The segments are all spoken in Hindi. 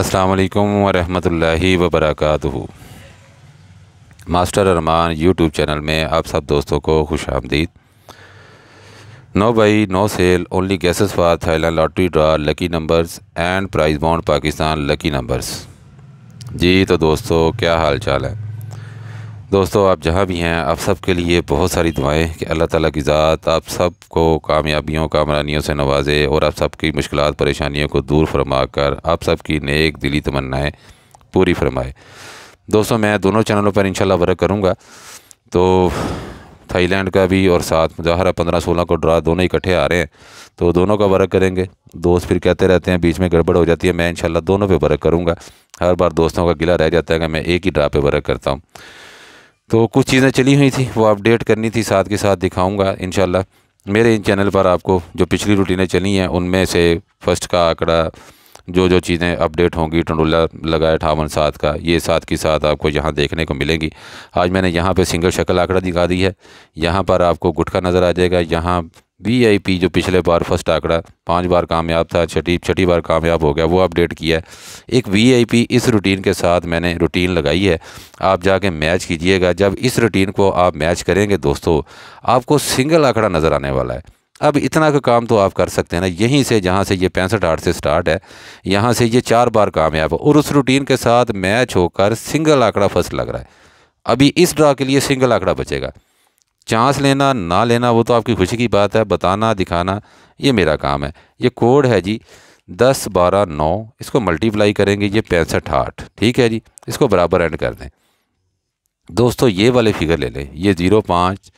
असलकम वरहमतुल्लाहि वबरकatuहू मास्टर अरमान यूट्यूब चैनल में आप सब दोस्तों को खुश आमदीद no buy no sale only guesses for Thailand lottery draw lucky numbers and prize bond Pakistan lucky numbers जी तो दोस्तों क्या हाल चाल है दोस्तों आप जहाँ भी हैं आप सब के लिए बहुत सारी दुआएं कि अल्लाह ताला की ज़ात आप सब को कामयाबियों कामरानियों से नवाजे और आप सब की मुश्किल परेशानियों को दूर फरमा कर आप सब की नेक दिली तमन्नाएँ पूरी फरमाए दोस्तों मैं दोनों चैनलों पर इंशाल्लाह वर्क करूँगा तो थाईलैंड का भी और साथ मुजाहरा पंद्रह सोलह को ड्रा दोनों इकट्ठे आ रहे हैं तो दोनों का वर्क करेंगे दोस्त फिर कहते रहते हैं बीच में गड़बड़ हो जाती है मैं इंशाल्लाह दोनों पे वर्क करूँगा हर बार दोस्तों का गिला रह जाता है कि मैं एक ही ड्रा पे वर्क करता हूँ तो कुछ चीज़ें चली हुई थी वो अपडेट करनी थी साथ के साथ दिखाऊंगा इन मेरे इन चैनल पर आपको जो पिछली रूटीनें चली हैं उनमें से फर्स्ट का आंकड़ा जो जो चीज़ें अपडेट होंगी टंडोला लगा अठावन सात का ये साथ के साथ आपको यहाँ देखने को मिलेंगी आज मैंने यहाँ पे सिंगल शक्ल आंकड़ा दिखा दी है यहाँ पर आपको गुटखा नज़र आ जाएगा यहाँ वीआईपी जो पिछले बार फर्स्ट आंकड़ा पाँच बार कामयाब था छठी छठी बार कामयाब हो गया वो अपडेट किया है एक वीआईपी इस रूटीन के साथ मैंने रूटीन लगाई है आप जाके मैच कीजिएगा जब इस रूटीन को आप मैच करेंगे दोस्तों आपको सिंगल आंकड़ा नज़र आने वाला है अब इतना का काम तो आप कर सकते हैं ना यहीं से जहाँ से ये पैंसठ आठ से स्टार्ट है यहाँ से ये चार बार कामयाब है और उस रूटीन के साथ मैच होकर सिंगल आंकड़ा फर्स्ट लग रहा है अभी इस ड्रा के लिए सिंगल आंकड़ा बचेगा चांस लेना ना लेना वो तो आपकी खुशी की बात है बताना दिखाना ये मेरा काम है ये कोड है जी दस बारह नौ इसको मल्टीप्लाई करेंगे ये पैंसठ आठ ठीक है जी इसको बराबर एंड कर दें दोस्तों ये वाले फिगर ले लें ये ज़ीरो पाँच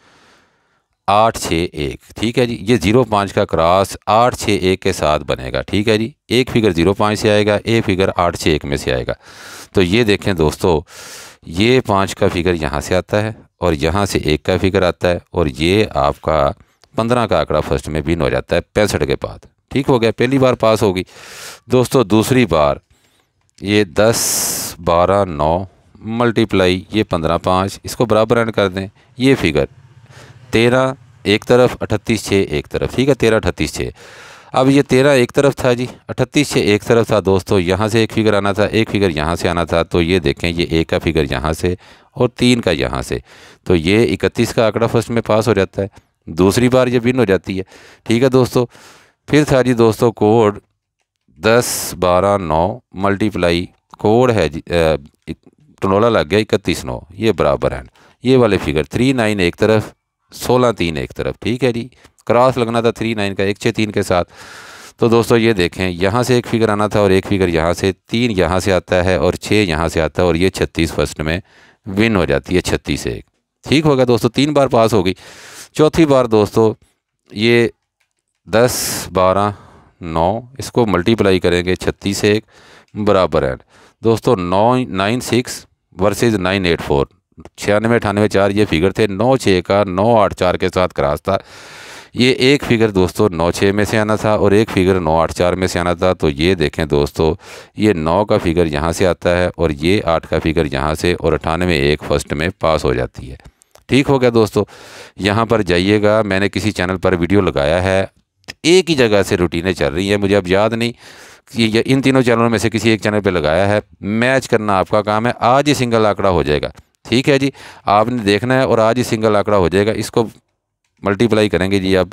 आठ छः एक ठीक है जी ये ज़ीरो पाँच का क्रॉस आठ छः एक के साथ बनेगा ठीक है जी एक फिगर ज़ीरो पाँच से आएगा एक फिगर आठ छः एक में से आएगा तो ये देखें दोस्तों ये पाँच का फिगर यहाँ से आता है और यहाँ से एक का फिगर आता है और ये आपका पंद्रह का आंकड़ा फर्स्ट में भी हो जाता है पैंसठ के बाद ठीक हो गया पहली बार पास होगी दोस्तों दूसरी बार ये दस बारह नौ मल्टीप्लाई ये पंद्रह पाँच इसको बराबर एंड कर दें ये फिगर तेरह एक तरफ अठतीस छः एक तरफ ठीक है तेरह अठतीस छः अब ये तेरह एक तरफ था जी अठतीस से एक तरफ था दोस्तों यहाँ से एक फिगर आना था एक फिगर यहाँ से आना था तो ये देखें ये एक का फिगर यहाँ से और तीन का यहाँ से तो ये इकतीस का आंकड़ा फर्स्ट में पास हो जाता है दूसरी बार ये विन हो जाती है ठीक है दोस्तों फिर था जी दोस्तों कोड दस बारह नौ मल्टीप्लाई कोड है जी टनोला लग गया इकतीस नौ ये बराबर हैं ये वाले फिगर थ्री नाइन एक तरफ सोलह तीन एक तरफ ठीक है जी क्रॉस लगना था थ्री नाइन का एक छः तीन के साथ तो दोस्तों ये देखें यहाँ से एक फिगर आना था और एक फिगर यहाँ से तीन यहाँ से आता है और छः यहाँ से आता है और ये छत्तीस फर्स्ट में विन हो जाती है छत्तीस एक ठीक हो गया दोस्तों तीन बार पास हो गई चौथी बार दोस्तों ये दस बारह नौ इसको मल्टीप्लाई करेंगे छत्तीस एक बराबर है दोस्तों नौ nine six versus nine eight four छियानवे अठानवे चार ये फिगर थे नौ छः का नौ आठ चार के साथ क्रास था ये एक फिगर दोस्तों नौ छः में से आना था और एक फिगर नौ आठ चार में से आना था तो ये देखें दोस्तों ये नौ का फिगर यहाँ से आता है और ये आठ का फिगर यहाँ से और अठानवे एक फर्स्ट में पास हो जाती है ठीक हो गया दोस्तों यहाँ पर जाइएगा मैंने किसी चैनल पर वीडियो लगाया है एक ही जगह से रूटीनें चल रही हैं मुझे अब याद नहीं कि इन तीनों चैनलों में से किसी एक चैनल पे लगाया है मैच करना आपका काम है आज ही सिंगल आंकड़ा हो जाएगा ठीक है जी आपने देखना है और आज ही सिंगल आंकड़ा हो जाएगा इसको मल्टीप्लाई करेंगे जी अब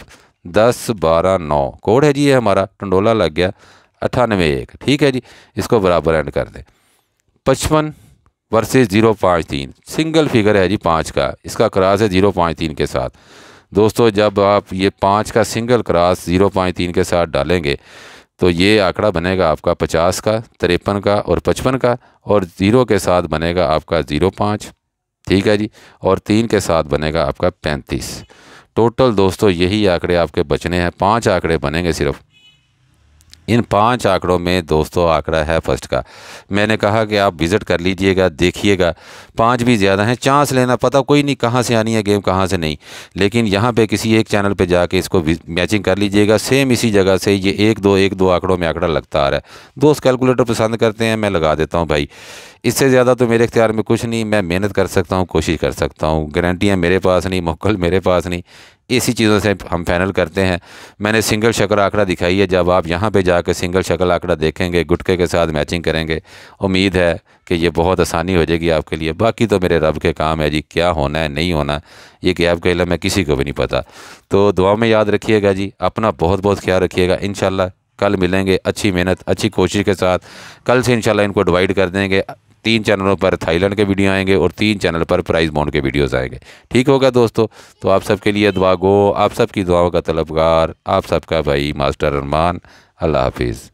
दस बारह नौ कोड है जी ये हमारा टंडोला लग गया अट्ठानवे एक ठीक है जी इसको बराबर एंड कर दें पचपन वर्सेज ज़ीरो पाँच तीन सिंगल फिगर है जी पाँच का इसका क्रास है ज़ीरो पाँच तीन के साथ दोस्तों जब आप ये पाँच का सिंगल क्रास ज़ीरो पाँच तीन के साथ डालेंगे तो ये आंकड़ा बनेगा आपका पचास का तिरपन का और पचपन का और ज़ीरो के साथ बनेगा आपका ज़ीरो पाँच ठीक है जी और तीन के साथ बनेगा आपका पैंतीस टोटल दोस्तों यही आंकड़े आपके बचने हैं पाँच आंकड़े बनेंगे सिर्फ इन पांच आंकड़ों में दोस्तों आंकड़ा है फर्स्ट का मैंने कहा कि आप विज़िट कर लीजिएगा देखिएगा पांच भी ज़्यादा हैं चांस लेना पता कोई नहीं कहाँ से आनी है गेम कहाँ से नहीं लेकिन यहाँ पे किसी एक चैनल पे जाके इसको मैचिंग कर लीजिएगा सेम इसी जगह से ये एक दो एक दो आंकड़ों में आंकड़ा लगता आ रहा है दोस्त कैलकुलेटर पसंद करते हैं मैं लगा देता हूँ भाई इससे ज़्यादा तो मेरे इख्तियार में कुछ नहीं मैं मेहनत कर सकता हूँ कोशिश कर सकता हूँ गारंटियाँ मेरे पास नहीं मोकल मेरे पास नहीं इसी चीज़ों से हम फाइनल करते हैं मैंने सिंगल शक्ल आंकड़ा दिखाई है जब आप यहाँ पे जाकर सिंगल शक्ल आंकड़ा देखेंगे गुटके के साथ मैचिंग करेंगे उम्मीद है कि ये बहुत आसानी हो जाएगी आपके लिए बाकी तो मेरे रब के काम है जी क्या होना है नहीं होना ये कि आपके लिए मैं किसी को भी नहीं पता तो दुआ में याद रखिएगा जी अपना बहुत बहुत ख्याल रखिएगा इन कल मिलेंगे अच्छी मेहनत अच्छी कोशिश के साथ कल से इनशाला इनको डिवाइड कर देंगे तीन चैनलों पर थाईलैंड के वीडियो आएंगे और तीन चैनल पर प्राइज बॉन्ड के वीडियोज़ आएंगे ठीक होगा दोस्तों तो आप सबके लिए दुआ गो आप सबकी दुआओं का तलबगार आप सबका भाई मास्टर अरमान अल्लाह हाफिज़